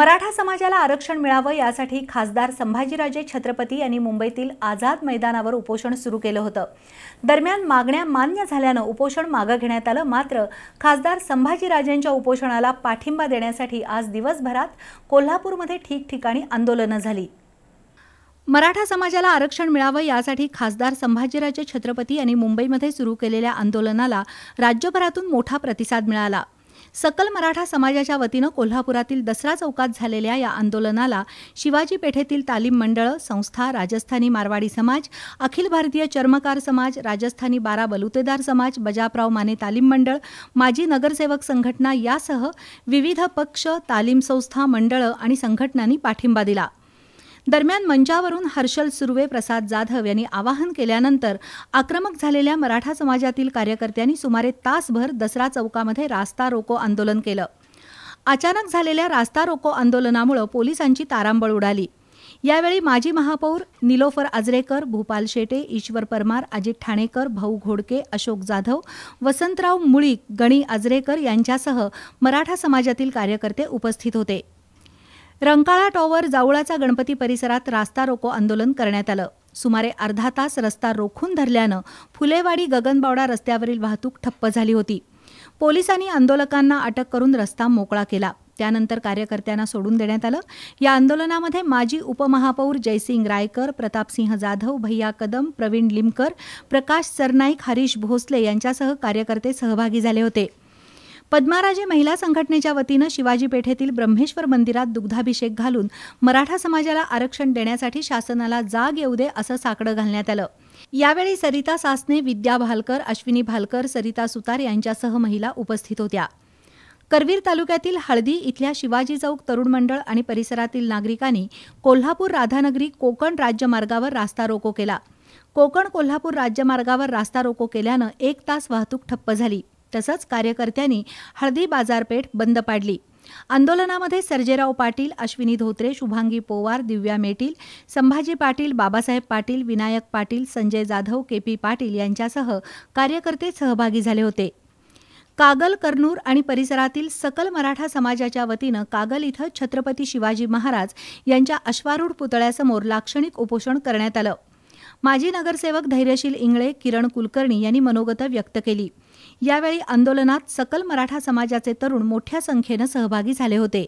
मराठा समाजाला आरक्षण मिळावं यासाठी खासदार संभाजीराजे छत्रपती यांनी मुंबईतील आझाद मैदानावर उपोषण सुरू केलं होतं दरम्यान मागण्या मान्य झाल्यानं उपोषण मागं घेण्यात आलं मात्र खासदार संभाजीराजेंच्या उपोषणाला पाठिंबा देण्यासाठी आज दिवसभरात कोल्हापूरमध्ये ठिकठिकाणी आंदोलनं झाली मराठा समाजाला आरक्षण मिळावं यासाठी खासदार संभाजीराजे छत्रपती यांनी मुंबईमध्ये सुरू केलेल्या आंदोलनाला राज्यभरातून मोठा प्रतिसाद मिळाला सकल मराठा समाजाच्या वतीनं कोल्हापुरातील दसरा चौकात झालेल्या या आंदोलनाला शिवाजी पेठेतील तालीम मंडळं संस्था राजस्थानी मारवाडी समाज अखिल भारतीय चर्मकार समाज राजस्थानी बारा बलुतेदार समाज बजापराव माने तालीम मंडळ माजी नगरसेवक संघटना यासह विविध पक्ष तालीम संस्था मंडळं आणि संघटनांनी पाठिंबा दिला दरम्यान मंचावरून हर्षल सुर्वे प्रसाद जाधव यांनी आवाहन केल्यानंतर आक्रमक झालेल्या मराठा समाजातील कार्यकर्त्यांनी सुमारे तासभर दसरा चौकामध्ये रास्ता रोको आंदोलन केलं अचानक झालेल्या रास्ता रोको आंदोलनामुळे पोलिसांची तारांबळ उडाली यावेळी माजी महापौर निलोफर आजरेकर भूपाल शेटे ईश्वर परमार अजित ठाणेकर भाऊ घोडके अशोक जाधव वसंतराव मुळीक गणी आजरेकर यांच्यासह मराठा समाजातील कार्यकर्ते उपस्थित होते रंकाळा टॉवर जावळाचा गणपती परिसरात रास्ता रोको आंदोलन करण्यात आलं सुमारे अर्धा तास रस्ता रोखून धरल्यानं फुलेवाडी गगनबावडा रस्त्यावरील वाहतूक ठप्प झाली होती पोलिसांनी आंदोलकांना अटक करून रस्ता मोकळा केला त्यानंतर कार्यकर्त्यांना सोडून देण्यात आलं या आंदोलनामध्ये माजी उपमहापौर जयसिंग रायकर प्रतापसिंह जाधव भैया कदम प्रवीण लिमकर प्रकाश सरनाईक हरीश भोसले यांच्यासह कार्यकर्ते सहभागी झाले होते पद्माराजे महिला संघटनेच्या वतीनं शिवाजी पेठेतील ब्रह्मेश्वर मंदिरात दुग्धाभिषेक घालून मराठा समाजाला आरक्षण देण्यासाठी शासनाला जाग येऊ दे असं साकडं घालण्यात आलं यावेळी सरिता सासने विद्या भालकर अश्विनी भालकर सरिता सुतार यांच्यासह महिला उपस्थित होत्या करवीर तालुक्यातील हळदी इथल्या शिवाजी चौक तरुण मंडळ आणि परिसरातील नागरिकांनी कोल्हापूर राधानगरी कोकण राज्य मार्गावर रास्ता रोको केला कोकण कोल्हापूर राज्यमार्गावर रास्ता रोको केल्यानं एक तास वाहतूक ठप्प झाली तसंच कार्यकर्त्यांनी हळदी बाजारपेठ बंद पाडली आंदोलनामध्ये सर्जेराव पाटील अश्विनी धोत्रे शुभांगी पोवार दिव्या मेटील संभाजी पाटील बाबासाहेब पाटील विनायक पाटील संजय जाधव के पी पाटील यांच्यासह कार्यकर्ते सहभागी झाले होते कागल कर्नूर आणि परिसरातील सकल मराठा समाजाच्या वतीनं कागल इथं छत्रपती शिवाजी महाराज यांच्या अश्वारूढ पुतळ्यासमोर लाक्षणिक उपोषण करण्यात आलं माजी नगरसेवक धैर्यशील इंगळे किरण कुलकर्णी यांनी मनोगत व्यक्त केली यावेळी आंदोलनात सकल मराठा समाजाचे तरुण मोठ्या संख्येनं सहभागी झाले होते